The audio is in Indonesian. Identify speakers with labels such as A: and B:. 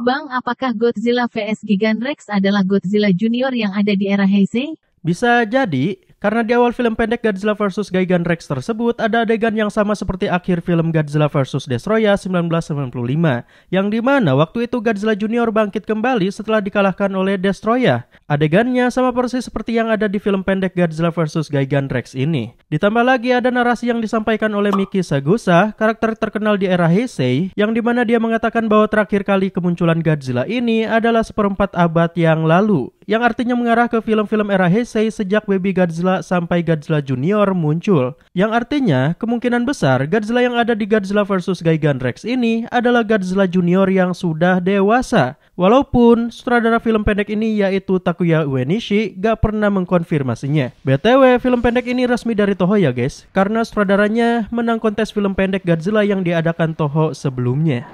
A: Bang, apakah Godzilla vs Gigan Rex adalah Godzilla Junior yang ada di era Heisei?
B: Bisa jadi, karena di awal film pendek Godzilla vs. Gigan Rex tersebut ada adegan yang sama seperti akhir film Godzilla vs. Destroya 1995, yang dimana waktu itu Godzilla Junior bangkit kembali setelah dikalahkan oleh Destroya. Adegannya sama persis seperti yang ada di film pendek Godzilla vs. Rex ini. Ditambah lagi ada narasi yang disampaikan oleh Miki Sagusa, karakter terkenal di era Heisei, yang dimana dia mengatakan bahwa terakhir kali kemunculan Godzilla ini adalah seperempat abad yang lalu, yang artinya mengarah ke film-film era Heisei sejak Baby Godzilla sampai Godzilla Junior muncul. Yang artinya, kemungkinan besar Godzilla yang ada di Godzilla vs. Gigan Rex ini adalah Godzilla Junior yang sudah dewasa. Walaupun sutradara film pendek ini yaitu Takuya Uenishi gak pernah mengkonfirmasinya. BTW, film pendek ini resmi dari Toho ya guys, karena sutradaranya menang kontes film pendek Godzilla yang diadakan Toho sebelumnya.